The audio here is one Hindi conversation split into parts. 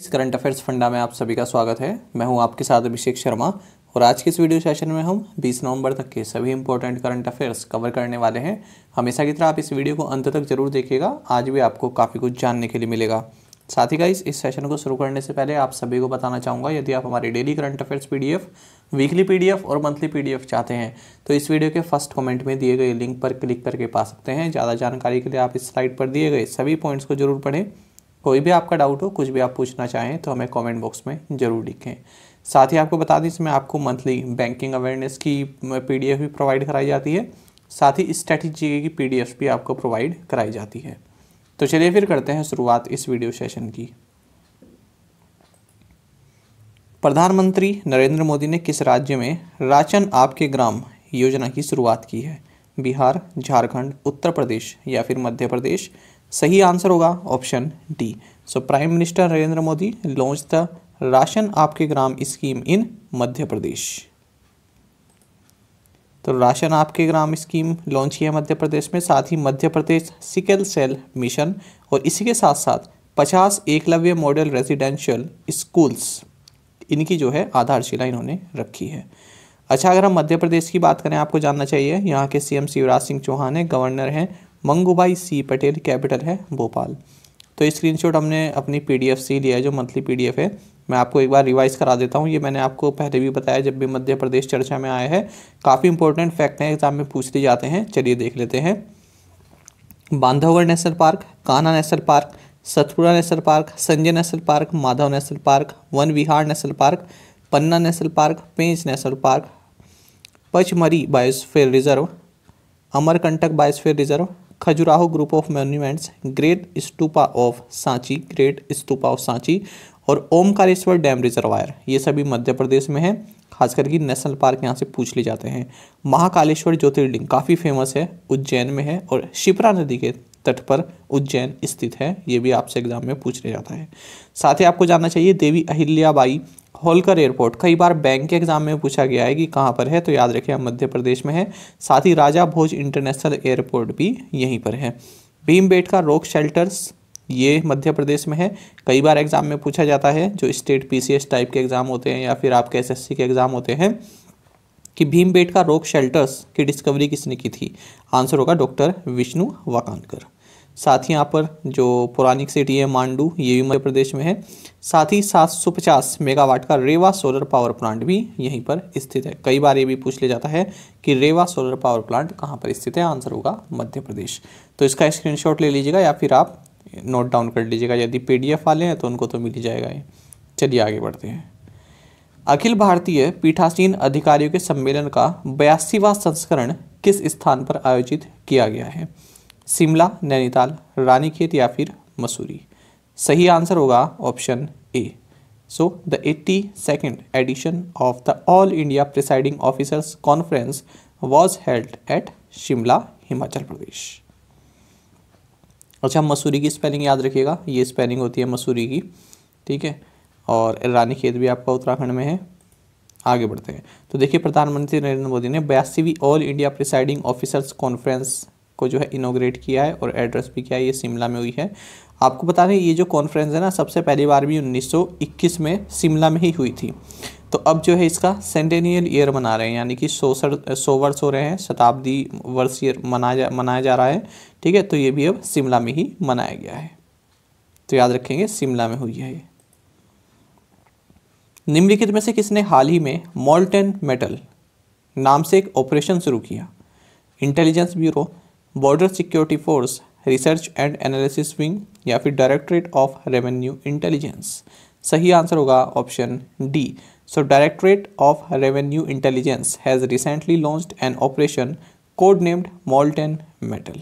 इस करंट अफेयर्स फंडा में आप सभी का स्वागत है मैं हूं आपके साथ अभिषेक शर्मा और आज के इस वीडियो सेशन में हम 20 नवंबर तक के सभी इंपॉर्टेंट करंट अफेयर्स कवर करने वाले हैं हमेशा की तरह आप इस वीडियो को अंत तक जरूर देखिएगा आज भी आपको काफ़ी कुछ जानने के लिए मिलेगा साथ ही का इस, सेशन को शुरू करने से पहले आप सभी को बताना चाहूँगा यदि आप हमारे daily current affairs P weekly P और मंथली पी चाहते हैं तो इस वीडियो के फर्स्ट कमेंट में दिए गए लिंक पर क्लिक करके पा सकते हैं ज़्यादा जानकारी के लिए आप इस स्लाइड पर दिए गए सभी पॉइंट्स को जरूर पढ़ें कोई भी आपका डाउट हो कुछ भी आप पूछना चाहें तो हमें कमेंट बॉक्स में ज़रूर लिखें साथ ही आपको बता दें इसमें आपको मंथली बैंकिंग अवेयरनेस की पीडीएफ भी प्रोवाइड कराई जाती है साथ ही स्ट्रैटेजी की पीडीएफ भी आपको प्रोवाइड कराई जाती है तो चलिए फिर करते हैं शुरुआत इस वीडियो सेशन की प्रधानमंत्री नरेंद्र मोदी ने किस राज्य में राशन आपके ग्राम योजना की शुरुआत की है बिहार झारखंड उत्तर प्रदेश या फिर मध्य प्रदेश सही आंसर होगा option D so prime minister Narendra Modi launch the ration Aapke Gram scheme in मध्य प्रदेश तो ration Aapke Gram scheme launch किया मध्य प्रदेश में साथ ही Madhya Pradesh sickle cell mission और इसी के साथ साथ पचास एकलव्य मॉडल रेजिडेंशियल स्कूल्स इनकी जो है आधारशिला इन्होंने रखी है अच्छा अगर हम मध्य प्रदेश की बात करें आपको जानना चाहिए यहाँ के सीएम शिवराज सिंह चौहान हैं गवर्नर हैं मंगूबाई सी पटेल कैपिटल है भोपाल तो स्क्रीनशॉट हमने अपनी पीडीएफ सी लिया है जो मंथली पीडीएफ है मैं आपको एक बार रिवाइज़ करा देता हूँ ये मैंने आपको पहले भी बताया जब भी मध्य प्रदेश चर्चा में आया है काफ़ी इंपॉर्टेंट फैक्ट हैं एग्जाम में पूछ लिए जाते हैं चलिए देख लेते हैं Bandhavgarh national park Kanha national park Satpura national park Sanjay national park Madhav national park Van Vihar national park Panna national park Pench national park Pachmarhi biosphere reserve Amarkantak biosphere reserve Khajuraho group of monuments great stupa of Sanchi great stupa of Sanchi और ओमकारेश्वर डैम रिजर्वायर ये सभी मध्य प्रदेश में है खास करके नेशनल पार्क यहाँ से पूछ ले जाते हैं महाकालेश्वर ज्योतिर्लिंग काफ़ी फेमस है उज्जैन में है और शिप्रा नदी के तट पर उज्जैन स्थित है ये भी आपसे एग्जाम में पूछ ले जाता है साथ ही आपको जानना चाहिए देवी अहिल्याबाई होलकर एयरपोर्ट कई बार बैंक के एग्जाम में पूछा गया है कि कहाँ पर है तो याद रखिए मध्य प्रदेश में है साथ ही राजा भोज इंटरनेशनल एयरपोर्ट भी यहीं पर है भीम का रॉक शेल्टर्स ये मध्य प्रदेश में है कई बार एग्ज़ाम में पूछा जाता है जो स्टेट पीसीएस टाइप के एग्ज़ाम होते हैं या फिर आपके एसएससी के एग्ज़ाम होते हैं कि भीमबेट का रॉक शेल्टर्स की डिस्कवरी किसने की थी आंसर होगा डॉक्टर विष्णु वाकानकर साथ ही यहाँ पर जो पौराणिक सिटी है मांडू ये भी मध्य प्रदेश में है साथ ही 750 मेगावाट का रेवा सोलर पावर प्लांट भी यहीं पर स्थित है कई बार ये भी पूछ लिया जाता है कि रेवा सोलर पावर प्लांट कहाँ पर स्थित है आंसर होगा मध्य प्रदेश तो इसका स्क्रीनशॉट ले लीजिएगा या फिर आप नोट डाउन कर लीजिएगा यदि पीडीएफ वाले हैं तो उनको तो मिल ही जाएगा ये चलिए आगे बढ़ते हैं अखिल भारतीय पीठासीन अधिकारियों के सम्मेलन का बयासीवा संस्करण किस स्थान पर आयोजित किया गया है शिमला नैनीताल रानीखेत या फिर मसूरी सही आंसर होगा option A so the eighty second edition of the all India presiding officers conference was held at Shimla Himachal Pradesh अच्छा मसूरी की स्पेलिंग याद रखिएगा ये स्पेलिंग होती है मसूरी की ठीक है और रानी खेत भी आपका उत्तराखंड में है आगे बढ़ते हैं तो देखिए प्रधानमंत्री नरेंद्र मोदी ने बयासीवीं all India presiding officers conference को जो है इनोग्रेट किया है और एड्रेस भी किया है ये शिमला में हुई है आपको बता दें ये जो कॉन्फ्रेंस है ना सबसे पहली बार भी 1921 में शिमला में ही हुई थी तो अब जो है इसका सेंटेनियल ईयर मना रहे हैं यानी कि सौ सर सौ वर्ष हो रहे हैं शताब्दी वर्ष ईयर मनाया जा मनाया जा रहा है ठीक है तो ये भी अब शिमला में ही मनाया गया है तो याद रखेंगे शिमला में हुई है ये निम्नलिखित में से किसने हाल ही में मोल्टन मेटल नाम से एक ऑपरेशन शुरू किया intelligence bureau border security force research and analysis wing या फिर डायरेक्टरेट ऑफ रेवेन्यू इंटेलिजेंस सही आंसर होगा option D so directorate of revenue intelligence has recently launched an operation code named molten metal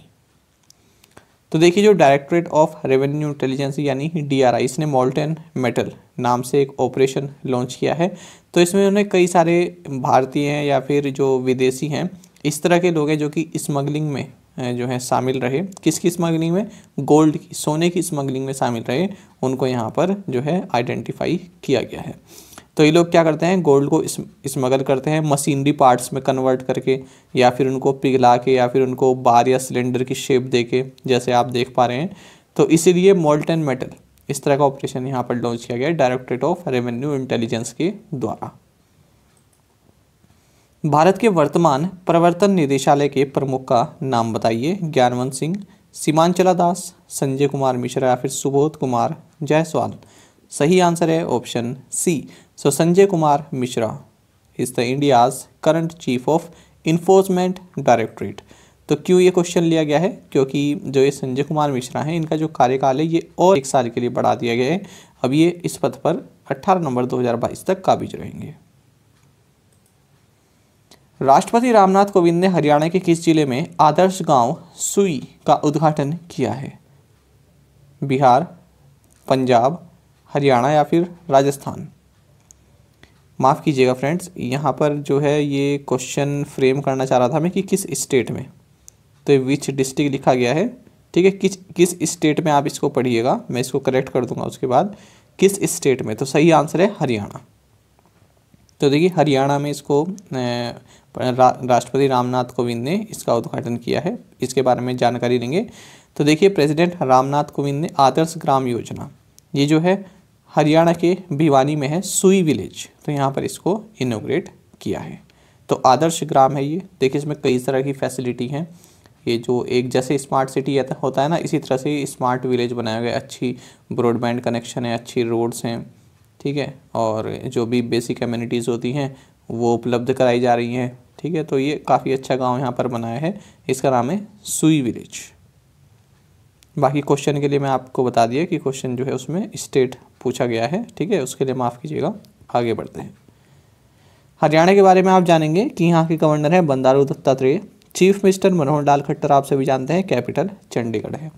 तो देखिए जो डायरेक्टरेट ऑफ रेवेन्यू इंटेलिजेंस यानी डीआरआई इसने मॉल्टन मेटल नाम से एक ऑपरेशन लॉन्च किया है तो इसमें उन्होंने कई सारे भारतीय हैं या फिर जो विदेशी हैं इस तरह के लोग हैं जो कि स्मगलिंग में जो है शामिल रहे किसकी स्मगलिंग में गोल्ड की सोने की स्मगलिंग में शामिल रहे उनको यहाँ पर जो है आइडेंटिफाई किया गया है तो ये लोग क्या करते हैं गोल्ड को स्मगल करते हैं मशीनरी पार्ट्स में कन्वर्ट करके या फिर उनको पिघला के या फिर उनको बार या सिलेंडर की शेप दे के जैसे आप देख पा रहे हैं तो इसीलिए मोल्टन मेटल इस तरह का ऑपरेशन यहाँ पर लॉन्च किया गया डायरेक्ट्रेट ऑफ रेवेन्यू इंटेलिजेंस के द्वारा भारत के वर्तमान प्रवर्तन निदेशालय के प्रमुख का नाम बताइए ज्ञानवंत सिंह सीमांचला दास संजय कुमार मिश्रा या फिर सुबोध कुमार जायसवाल सही आंसर है option C so Sanjay Kumar Mishra is the India's current chief of enforcement directorate तो क्यों ये क्वेश्चन लिया गया है क्योंकि जो ये संजय कुमार मिश्रा हैं इनका जो कार्यकाल है ये और एक साल के लिए बढ़ा दिया गया है अब ये इस पद पर 18 नवंबर 2022 तक काबिज रहेंगे राष्ट्रपति रामनाथ कोविंद ने हरियाणा के किस जिले में आदर्श गांव सुई का उद्घाटन किया है बिहार पंजाब हरियाणा या फिर राजस्थान माफ़ कीजिएगा फ्रेंड्स यहाँ पर जो है ये क्वेश्चन फ्रेम करना चाह रहा था मैं कि किस स्टेट में तो विच डिस्ट्रिक्ट लिखा गया है ठीक है किस किस स्टेट में आप इसको पढ़िएगा मैं इसको करेक्ट कर दूंगा उसके बाद किस स्टेट में तो सही आंसर है हरियाणा तो देखिए हरियाणा में इसको राष्ट्रपति रामनाथ कोविंद ने इसका उद्घाटन किया है इसके बारे में जानकारी लेंगे तो देखिए प्रेसिडेंट रामनाथ कोविंद ने आदर्श ग्राम योजना ये जो है हरियाणा के भिवानी में है सुई विलेज तो यहाँ पर इसको इनोग्रेट किया है तो आदर्श ग्राम है ये देखिए इसमें कई तरह की फैसिलिटी हैं ये जो एक जैसे स्मार्ट सिटी होता है ना इसी तरह से स्मार्ट विलेज बनाया गया अच्छी ब्रॉडबैंड कनेक्शन है अच्छी रोड्स हैं ठीक है और जो भी बेसिक कम्युनिटीज़ होती हैं वो उपलब्ध कराई जा रही हैं ठीक है तो ये काफ़ी अच्छा गांव यहाँ पर बनाया है इसका नाम है सुई विलेज बाकी क्वेश्चन के लिए मैं आपको बता दिया कि क्वेश्चन जो है उसमें स्टेट पूछा गया है ठीक है उसके लिए माफ़ कीजिएगा आगे बढ़ते हैं हरियाणा के बारे में आप जानेंगे कि यहाँ के गवर्नर हैं बंदारू दत्तात्रेय चीफ मिनिस्टर मनोहर लाल खट्टर आप सभी जानते हैं कैपिटल चंडीगढ़ है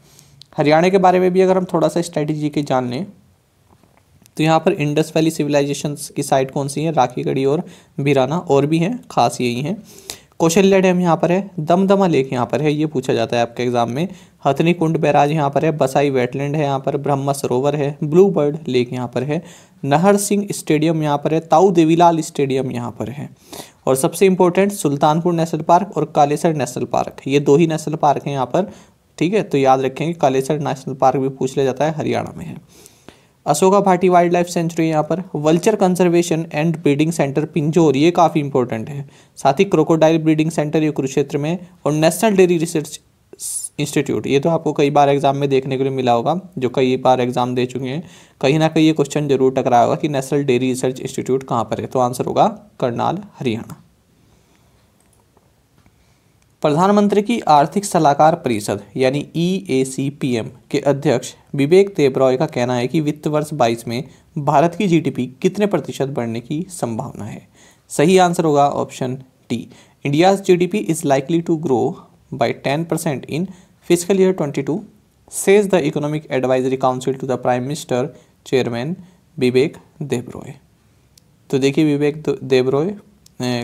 हरियाणा के बारे में भी अगर हम थोड़ा सा स्ट्रैटेजी के जान लें तो यहाँ पर इंडस वैली सिविलाइजेशन की साइट कौन सी है राखीगढ़ी और बिराना और भी हैं खास यही हैं कौशल्या डैम यहाँ पर है दमदमा लेक यहाँ पर है ये पूछा जाता है आपके एग्जाम में हथनी कुंड बैराज यहाँ पर है बसाई वेटलैंड है यहाँ पर ब्रह्म सरोवर है ब्लू बर्ड लेक यहाँ पर है नहर सिंह स्टेडियम यहाँ पर है ताऊ देवीलाल स्टेडियम यहाँ पर है और सबसे इम्पोर्टेंट सुल्तानपुर नेशनल पार्क और कालेसर नेशनल पार्क ये दो ही नेशनल पार्क हैं यहाँ पर ठीक है तो याद रखेंगे कालेसर नेशनल पार्क भी पूछ लिया जाता है हरियाणा में है Ashoka Bhatti wildlife sanctuary यहाँ पर vulture conservation and breeding centre Pinjore ये काफ़ी इंपॉर्टेंट है साथ ही क्रोकोडाइल ब्रीडिंग सेंटर ये कुरुक्षेत्र में और नेशनल डेयरी रिसर्च इंस्टीट्यूट ये तो आपको कई बार एग्जाम में देखने के लिए मिला होगा जो कई बार एग्जाम दे चुके हैं कहीं ना कहीं ये क्वेश्चन जरूर टकराया होगा कि नेशनल डेयरी रिसर्च इंस्टीट्यूट कहाँ पर है तो आंसर होगा करनाल हरियाणा प्रधानमंत्री की आर्थिक सलाहकार परिषद यानी ई e के अध्यक्ष विवेक देबरॉय का कहना है कि वित्त वर्ष 22 में भारत की जीडीपी कितने प्रतिशत बढ़ने की संभावना है सही आंसर होगा option D India's GDP is likely to grow by 10 percent in physical year 22 says the economic advisory council to the prime minister chairman Vivek Debroy तो देखिए विवेक देबरॉय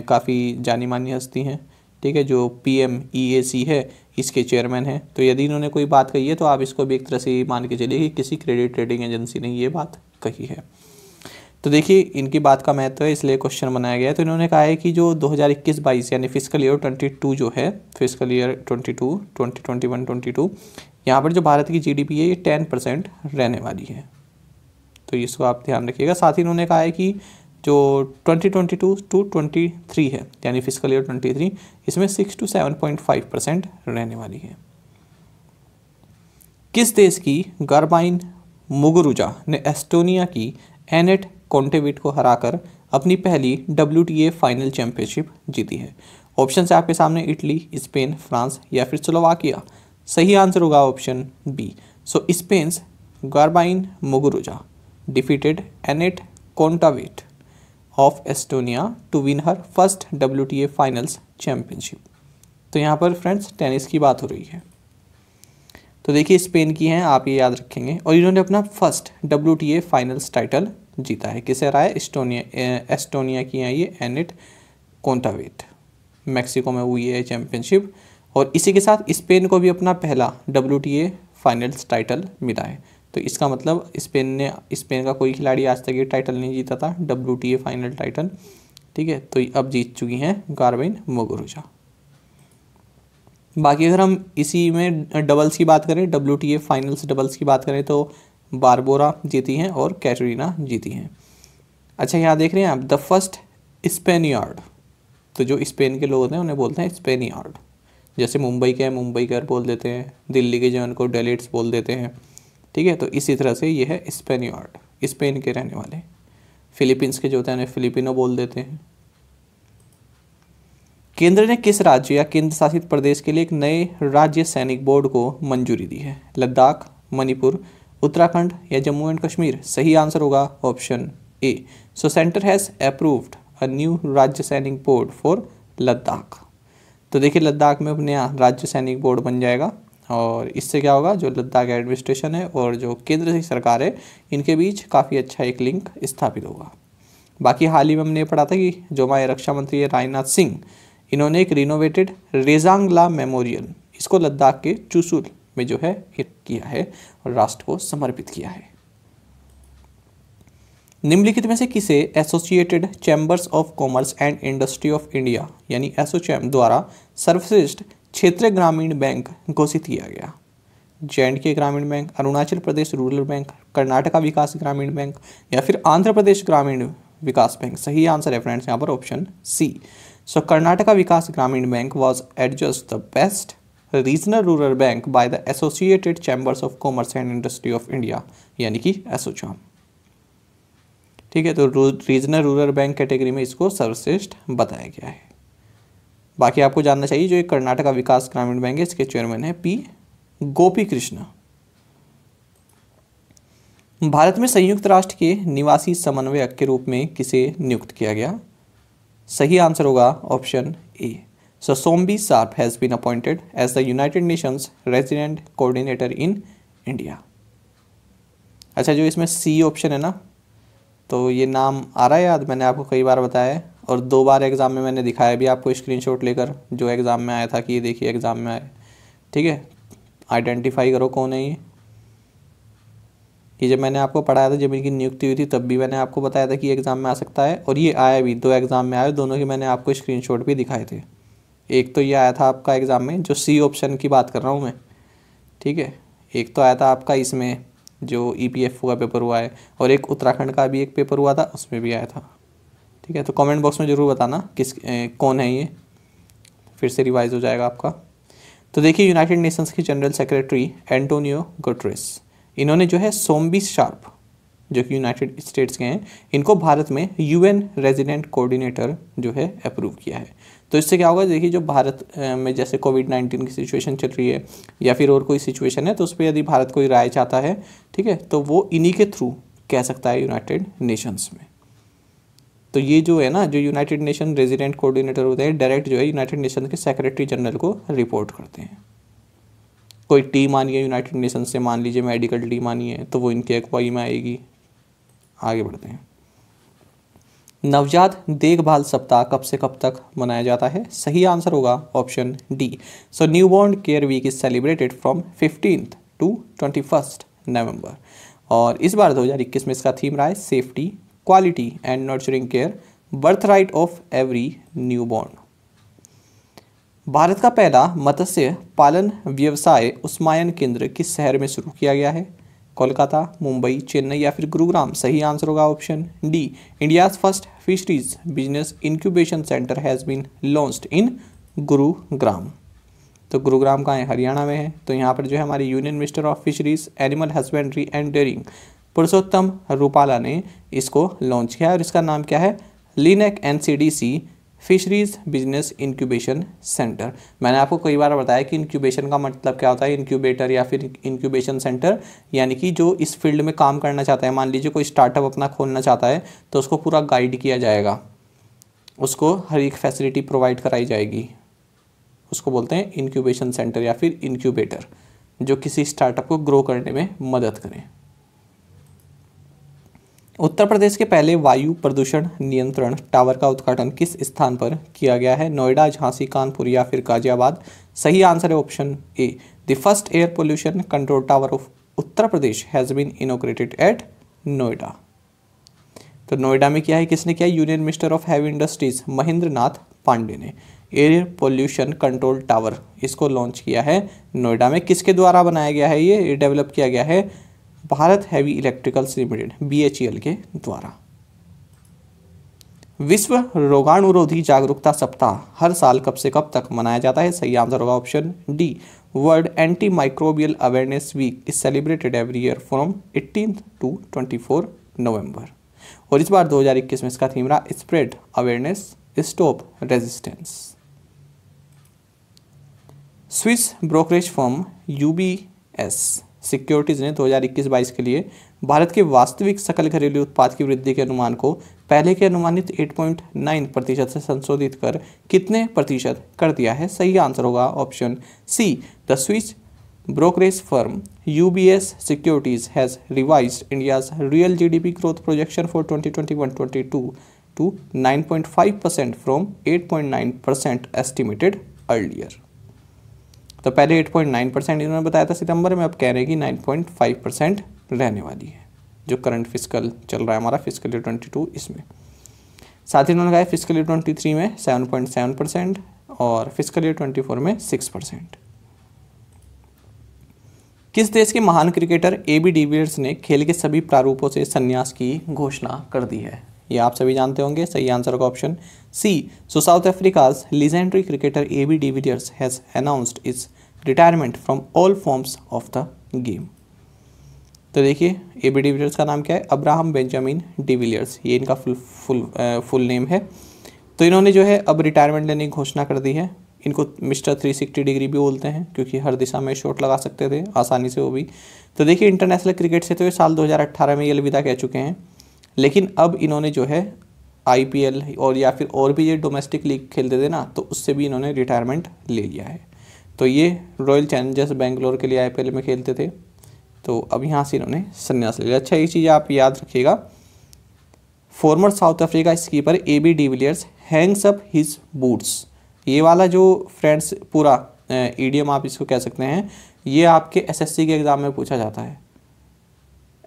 काफ़ी जानी मानी हस्ती हैं ठीक है जो पी एम ई ए सी है इसके चेयरमैन हैं तो यदि इन्होंने कोई बात कही है तो आप इसको भी एक तरह से मान के चलिए कि किसी क्रेडिट ट्रेडिंग एजेंसी ने ये बात कही है तो देखिए इनकी बात का महत्व है इसलिए क्वेश्चन बनाया गया है तो इन्होंने कहा है कि जो 2021-22 यानी फिजिकल ईयर 22 जो है फिजिकल ईयर 22 ट्वेंटी 22 यहाँ पर जो भारत की जीडीपी है ये 10 परसेंट रहने वाली है तो इसको आप ध्यान रखिएगा साथ ही इन्होंने कहा है कि जो 2022 टू 23 है यानी फिजिकल ईयर 23 इसमें 6 टू 7.5 परसेंट रहने वाली है किस देश की गर्बाइन मुगुरुजा ने एस्टोनिया की एनेट कॉन्टेविट को हराकर अपनी पहली डब्ल्यू फाइनल चैंपियनशिप जीती है ऑप्शन है आपके सामने इटली स्पेन फ्रांस या फिर स्लोवाकिया सही आंसर होगा option B so Spain's Garbine Muguruza defeated Anett Kontaveit of Estonia to win her first W finals championship तो यहाँ पर फ्रेंड्स टेनिस की बात हो रही है तो देखिए स्पेन की हैं आप ये याद रखेंगे और इन्होंने अपना फर्स्ट डब्ल्यू फाइनल्स टाइटल जीता है किसे हराया एस्टोनिया एस्टोनिया की हैं ये एनिट कोंटावेट मैक्सिको में हुई है चैम्पियनशिप और इसी के साथ स्पेन को भी अपना पहला डब्ल्यू फाइनल्स टाइटल मिला है तो इसका मतलब स्पेन ने स्पेन का कोई खिलाड़ी आज तक ये टाइटल नहीं जीता था डब्ल्यू फाइनल टाइटल ठीक है तो अब जीत चुकी हैं गार्बिन मोगरूजा बाकी अगर हम इसी में डबल्स की बात करें डब्ल्यू फाइनल्स डबल्स की बात करें तो बारबोरा जीती हैं और कैटरीना जीती हैं अच्छा यहाँ देख रहे हैं आप द फर्स्ट स्पेनियार्ड तो जो स्पेन के लोग होते हैं उन्हें बोलते हैं स्पेनियार्ड जैसे मुंबई के हैं मुंबई कर बोल देते हैं दिल्ली के जो उनको डेलेट्स बोल देते हैं ठीक है तो इसी तरह से ये है स्पेनियॉर्ड स्पेन के रहने वाले फिलीपींस के जो होते हैं फिलिपिनो बोल देते हैं केंद्र ने किस राज्य या केंद्र शासित प्रदेश के लिए एक नए राज्य सैनिक बोर्ड को मंजूरी दी है लद्दाख मणिपुर उत्तराखंड या जम्मू एंड कश्मीर सही आंसर होगा option A so centre has approved a new Rajya Sainik board for Ladakh तो देखिए लद्दाख में अब नया राज्य सैनिक बोर्ड बन जाएगा और इससे क्या होगा जो लद्दाख एडमिनिस्ट्रेशन है और जो केंद्र की सरकार है इनके बीच काफ़ी अच्छा एक लिंक स्थापित होगा बाकी हाल ही में हमने पढ़ा था कि जो हमारे रक्षा मंत्री है राजनाथ सिंह इन्होंने एक रिनोवेटेड रेजांगला मेमोरियल इसको लद्दाख के चूसूल में जो है किया है और राष्ट्र को समर्पित किया है निम्नलिखित में से किसे associated chambers of commerce and industry of India यानी एसोचैम द्वारा सर्वश्रेष्ठ क्षेत्रीय ग्रामीण बैंक घोषित किया गया J K Gramin bank Arunachal Pradesh rural bank Karnataka Vikas Gramin bank या फिर आंध्र प्रदेश ग्रामीण विकास बैंक सही आंसर है फ्रेंड्स यहाँ पर option C so Karnataka Vikas Gramin bank was adjudged the best regional rural bank by the associated chambers of commerce and industry of India यानी कि एसोचाम ठीक है तो रीजनल रूरल बैंक कैटेगरी में इसको सर्वश्रेष्ठ बताया गया है बाकी आपको जानना चाहिए जो एक कर्नाटका विकास ग्रामीण बैंक है इसके चेयरमैन है पी गोपी कृष्णा भारत में संयुक्त राष्ट्र के निवासी समन्वयक के रूप में किसे नियुक्त किया गया सही आंसर होगा option A Shombi Sharp has been appointed as the United Nations resident coordinator in India अच्छा जो इसमें सी ऑप्शन है ना तो ये नाम आ रहा है याद मैंने आपको कई बार बताया है और दो बार एग्ज़ाम में मैंने दिखाया भी आपको स्क्रीनशॉट लेकर जो एग्ज़ाम में आया था कि ये देखिए एग्ज़ाम में आए ठीक है आइडेंटिफाई करो कौन है ये कि जब मैंने आपको पढ़ाया था जब इनकी नियुक्ति हुई थी तब भी मैंने आपको बताया था कि एग्ज़ाम में आ सकता है और ये आया भी दो एग्ज़ाम में आया दोनों के मैंने आपको स्क्रीनशॉट भी दिखाए थे एक तो ये आया था आपका एग्ज़ाम में जो सी ऑप्शन की बात कर रहा हूँ मैं ठीक है एक तो आया था आपका इसमें जो ई पी एफ ओ का पेपर हुआ है और एक उत्तराखंड का भी एक पेपर हुआ था उसमें भी आया था ठीक है तो कमेंट बॉक्स में ज़रूर बताना किस ए, कौन है ये फिर से रिवाइज हो जाएगा आपका तो देखिए यूनाइटेड नेशंस की जनरल सेक्रेटरी एंटोनियो गुटरेस इन्होंने जो है सोम्बी शार्प जो कि यूनाइटेड स्टेट्स के हैं इनको भारत में यूएन रेजिडेंट कोऑर्डिनेटर जो है अप्रूव किया है तो इससे क्या होगा देखिए जो भारत में जैसे कोविड नाइन्टीन की सिचुएशन चल रही है या फिर और कोई सिचुएशन है तो उस पर यदि भारत कोई राय चाहता है ठीक है तो वो इन्हीं के थ्रू कह सकता है यूनाइटेड नेशंस में तो ये जो है ना जो यूनाइटेड नेशन रेजिडेंट कोऑर्डिनेटर होते हैं डायरेक्ट जो है यूनाइटेड नेशन के सेक्रेटरी जनरल को रिपोर्ट करते हैं कोई टीम आनी है यूनाइटेड नेशन से मान लीजिए मेडिकल टीम आनी है तो वो इनके अगुवाई में आएगी आगे बढ़ते हैं नवजात देखभाल सप्ताह कब से कब तक मनाया जाता है सही आंसर होगा option D so newborn care week is celebrated from fifteen to twenty first November और इस बार 2021 में इसका थीम रहा है safety quality and nurturing care birthright of every newborn Bharat का पहला मत्स्य पालन व्यवसाय उस्मायन केंद्र किस शहर में शुरू किया गया है कोलकाता मुंबई चेन्नई या फिर गुरुग्राम सही आंसर होगा option D India's first fisheries business incubation centre has been launched in Gurugram तो गुरुग्राम कहाँ है हरियाणा में है तो यहाँ पर जो है हमारे union minister of fisheries animal husbandry and dairying Purushottam Rupala ने इसको लॉन्च किया और इसका नाम क्या है LINAC N fisheries business incubation centre मैंने आपको कई बार बताया कि इंक्यूबेशन का मतलब क्या होता है इंक्यूबेटर या फिर इंक्यूबेशन सेंटर यानी कि जो इस फील्ड में काम करना चाहता है मान लीजिए कोई स्टार्टअप अपना खोलना चाहता है तो उसको पूरा गाइड किया जाएगा उसको हर एक फैसिलिटी प्रोवाइड कराई जाएगी उसको बोलते हैं इंक्यूबेशन सेंटर या फिर इंक्यूबेटर जो किसी स्टार्टअप को ग्रो करने में मदद करें उत्तर प्रदेश के पहले वायु प्रदूषण नियंत्रण टावर का उद्घाटन किस स्थान पर किया गया है नोएडा झांसी कानपुर या फिर गाजियाबाद सही आंसर है option A the first air pollution control tower of Uttar Pradesh has been inaugurated at Noida तो नोएडा में किया है किसने किया union minister of heavy industries Mahendra Nath Pandey ने एयर पोल्यूशन कंट्रोल टावर इसको लॉन्च किया है नोएडा में किसके द्वारा बनाया गया है ये डेवलप किया गया है Bharat heavy electricals limited B e के द्वारा विश्व रोगाणुरोधी जागरूकता सप्ताह हर साल कब से कब तक मनाया जाता है सही आंसर होगा option D world antimicrobial awareness week is celebrated every year from eighteen to twenty four November और इस बार 2021 में इसका थीम रहा spread awareness stop resistance Swiss brokerage firm UBS securities ने 2021-22 के लिए भारत के वास्तविक सकल घरेलू उत्पाद की वृद्धि के अनुमान को पहले के अनुमानित 8.9 प्रतिशत से संशोधित कर कितने प्रतिशत कर दिया है सही आंसर होगा option C the Swiss brokerage firm U B S securities has revise India's real G D P growth projection for twenty twenty one twenty two to nine point five percent from eight point nine percent estimated earlier तो पहले 8.9 परसेंट इन्होंने बताया था सितंबर में अब कह रहे हैं कि 9.5 परसेंट रहने वाली है जो करंट फिजिकल चल रहा है हमारा फिजिकल ईयर ट्वेंटी इसमें साथ ही उन्होंने कहा फिजिकल ईयर ट्वेंटी में सेवन परसेंट और फिजिकल ईयर ट्वेंटी में सिक्स परसेंट किस देश के महान क्रिकेटर ए बी डिविलियर्स ने खेल के सभी प्रारूपों से संन्यास की घोषणा कर दी है ये आप सभी जानते होंगे सही आंसर का option C so South Africa's legendary cricketer A B de Villiers has announced is retirement from all forms of the game तो देखिए ए बी डिविलियर्स का नाम क्या है अब्राहम बेंजामिन डिविलियर्स ये इनका फुल फुल फुल नेम है तो इन्होंने जो है अब रिटायरमेंट लेने की घोषणा कर दी है इनको मिस्टर थ्री सिक्सटी डिग्री भी बोलते हैं क्योंकि हर दिशा में शॉट लगा सकते थे आसानी से वो भी तो देखिए इंटरनेशनल क्रिकेट से तो ये साल 2018 में ये अलविदा कह चुके हैं लेकिन अब इन्होंने जो है आई और या फिर और भी ये डोमेस्टिक लीग खेलते थे ना तो उससे भी इन्होंने रिटायरमेंट ले लिया है तो ये रॉयल चैलेंजर्स बेंगलोर के लिए आई में खेलते थे तो अब यहाँ से इन्होंने संन्यास ले लिया अच्छा ये चीज़ आप याद रखिएगा former South Africa skipper A B Villiers hangs up his boots ये वाला जो फ्रेंड्स पूरा ईडीएम आप इसको कह सकते हैं ये आपके एसएससी के एग्ज़ाम में पूछा जाता है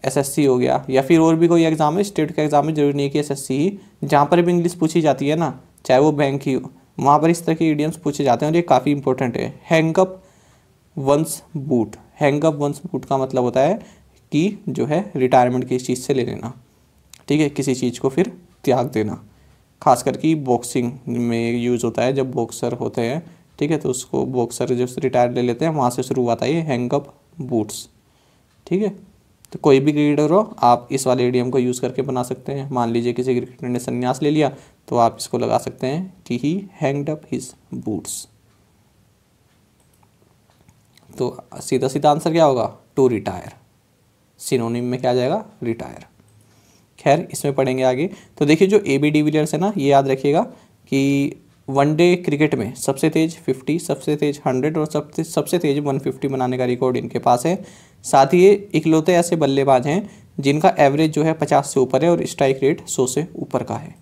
एसएससी हो गया या फिर और भी कोई एग्ज़ाम है स्टेट का एग्ज़ाम है जरूरी नहीं है कि एसएससी ही जहाँ पर भी इंग्लिश पूछी जाती है ना चाहे वो बैंक ही हो वहाँ पर इस तरह के इडियम्स पूछे जाते हैं और ये काफ़ी इंपॉर्टेंट है hang up one's boot hang up one's boot का मतलब होता है कि जो है रिटायरमेंट की इस चीज़ से ले लेना ठीक है किसी चीज़ को फिर त्याग देना खास करके बॉक्सिंग में यूज़ होता है जब बॉक्सर होते हैं ठीक है तो उसको बॉक्सर जब रिटायर ले लेते हैं वहाँ से शुरू हुआ था ये हैंगअप बूट्स ठीक है तो कोई भी क्रिकेटर हो आप इस वाले एडियम को यूज़ करके बना सकते हैं मान लीजिए किसी क्रिकेटर ने संन्यास ले लिया तो आप इसको लगा सकते हैं कि he hanged up his boots तो सीधा सीधा आंसर क्या होगा टू रिटायर सिनोनिम में क्या आ जाएगा रिटायर खैर इसमें पढ़ेंगे आगे तो देखिए जो ए बी डिविलियर्स है ना ये याद रखिएगा कि वनडे क्रिकेट में सबसे तेज़ 50 सबसे तेज़ 100 और सबसे सबसे तेज़ 150 बनाने का रिकॉर्ड इनके पास है साथ ही ये इकलौते ऐसे बल्लेबाज हैं जिनका एवरेज जो है 50 से ऊपर है और स्ट्राइक रेट 100 से ऊपर का है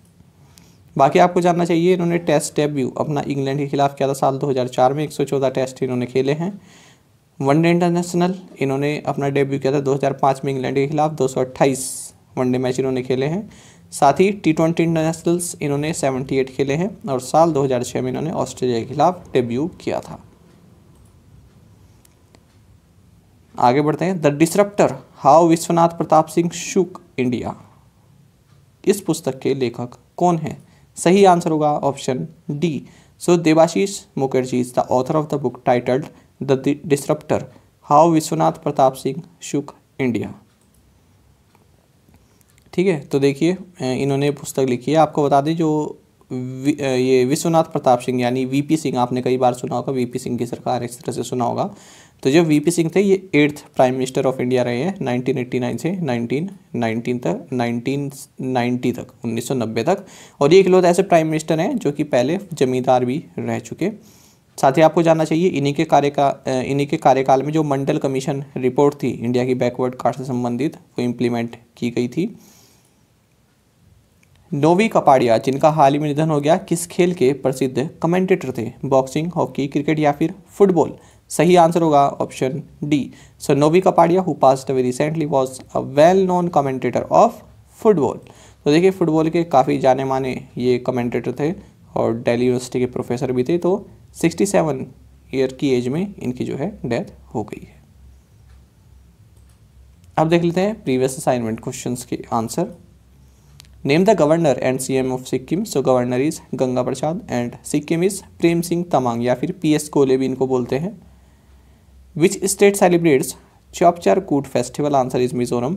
बाकी आपको जानना चाहिए इन्होंने टेस्ट डेब्यू अपना इंग्लैंड के खिलाफ किया था साल दो में एक टेस्ट इन्होंने खेले हैं वनडे इंटरनेशनल इन्होंने अपना डेब्यू किया था दो में इंग्लैंड के खिलाफ दो वनडे मैच इन्होंने खेले हैं साथ ही टी ट्वेंटी इंटरनेशनल्स इन्होंने 78 खेले हैं और साल 2006 में इन्होंने ऑस्ट्रेलिया के खिलाफ डेब्यू किया था आगे बढ़ते हैं the disruptor how Vishwanath Pratap Singh shook India इस पुस्तक के लेखक कौन है सही आंसर होगा option D so Debashish Mukherjee is the author of the book titled the disruptor how Vishwanath Pratap Singh shook India ठीक है तो देखिए इन्होंने पुस्तक लिखी है आपको बता दें जो वि, ये विश्वनाथ प्रताप सिंह यानी वीपी सिंह आपने कई बार सुना होगा वीपी सिंह की सरकार इस तरह से सुना होगा तो जो वीपी सिंह थे ये eighth prime minister of India रहे हैं 1989 से 1919 तक 1990 तक 1990 तक और ये इकलौते ऐसे प्राइम मिनिस्टर हैं जो कि पहले जमींदार भी रह चुके साथ ही आपको जानना चाहिए इन्हीं के कार्यकाल इन्हीं के कार्यकाल में जो मंडल कमीशन रिपोर्ट थी इंडिया की बैकवर्ड कार्ड से संबंधित वो इम्प्लीमेंट की गई थी नोवी कपाड़िया जिनका हाल ही में निधन हो गया किस खेल के प्रसिद्ध कमेंटेटर थे बॉक्सिंग हॉकी क्रिकेट या फिर फुटबॉल सही आंसर होगा option D so Novy Kapadia who passed away recently was a well known commentator of football तो देखिए फुटबॉल के काफ़ी जाने माने ये कमेंटेटर थे और डेली यूनिवर्सिटी के प्रोफेसर भी थे तो 67 ईयर की एज में इनकी जो है डेथ हो गई है अब देख लेते हैं प्रीवियस असाइनमेंट क्वेश्चंस के answer Name the governor and CM of Sikkim so governor is Ganga Prasad and Sikkim is Prem Singh Tamang या फिर पी एस कोले भी इनको बोलते हैं विच state celebrates Chapchar Kut festival answer is Mizoram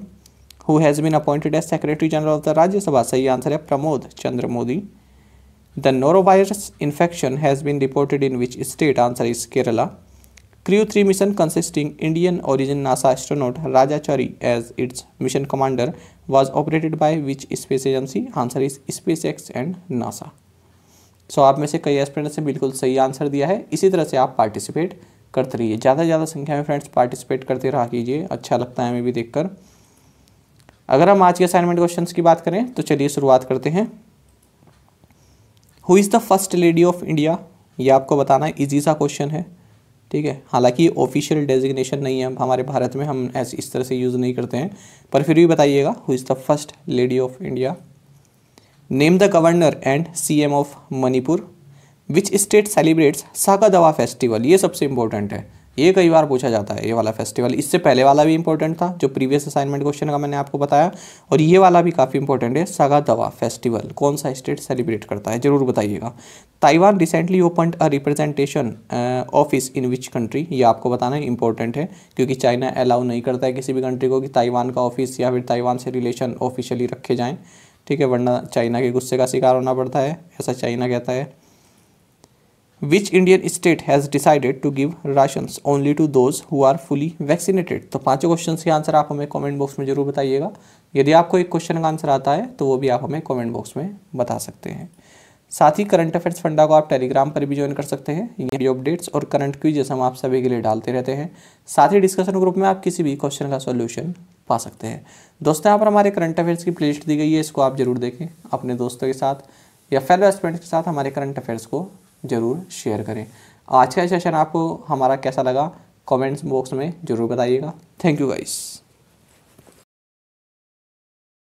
who has been appointed as secretary general of the Rajya Sabha सही आंसर है Pramod Chandra Mody the norovirus infection has been reported in which state answer is Kerala crew three mission consisting Indian origin NASA astronaut Rajachari as its mission commander operated operated which space agency answer is SpaceX and NASA so आप में से कई एस्पिरेंट्स ने बिल्कुल सही आंसर दिया है इसी तरह से आप पार्टिसिपेट करते रहिए ज़्यादा से ज़्यादा संख्या में फ्रेंड्स पार्टिसिपेट करते रहा कीजिए अच्छा लगता है हमें भी देखकर अगर हम आज के असाइनमेंट क्वेश्चंस की बात करें तो चलिए शुरुआत करते हैं who is the first lady of India ये आपको बताना इजी सा क्वेश्चन है ठीक है हालांकि ऑफिशियल डेजिग्नेशन नहीं है हमारे भारत में हम ऐसे इस तरह से यूज़ नहीं करते हैं पर फिर भी बताइएगा who is the first lady of India name the governor and M of Manipur which state celebrates Saga Dawa festival ये सबसे इम्पोर्टेंट है ये कई बार पूछा जाता है ये वाला फेस्टिवल इससे पहले वाला भी इंपॉर्टेंट था जो प्रीवियस असाइनमेंट क्वेश्चन का मैंने आपको बताया और ये वाला भी काफ़ी इंपॉर्टेंट है सगा दवा फेस्टिवल कौन सा स्टेट सेलिब्रेट करता है जरूर बताइएगा Taiwan recently open a representation office in which country ये आपको बताना इंपॉर्टेंट है क्योंकि चाइना अलाउ नहीं करता है किसी भी कंट्री को कि ताइवान का ऑफिस या फिर ताइवान से रिलेशन ऑफिशियली रखे जाएँ ठीक है वरना चाइना के गुस्से का शिकार होना पड़ता है ऐसा चाइना कहता है which Indian state has decided to give ration only to those who are fully vaccinated तो पांचों क्वेश्चन के आंसर आप हमें कॉमेंट बॉक्स में जरूर बताइएगा यदि आपको एक क्वेश्चन का आंसर आता है तो वो भी आप हमें कॉमेंट बॉक्स में बता सकते हैं साथ ही करंट अफेयर्स फंडा को आप टेलीग्राम पर भी ज्वाइन कर सकते हैं ये अपडेट्स और करंट जैसे हम आप सभी के लिए डालते रहते हैं साथ ही डिस्कशन ग्रुप में आप किसी भी क्वेश्चन का सॉल्यूशन पा सकते हैं दोस्तों यहाँ पर हमारे करंट अफेयर्स की प्लेलिस्ट दी गई है इसको आप जरूर देखें अपने दोस्तों के साथ या फेलो स्टूडेंट्स के साथ हमारे करंट अफेयर्स को ज़रूर शेयर करें आज का सेशन आपको हमारा कैसा लगा कमेंट्स बॉक्स में ज़रूर बताइएगा थैंक यू गाइस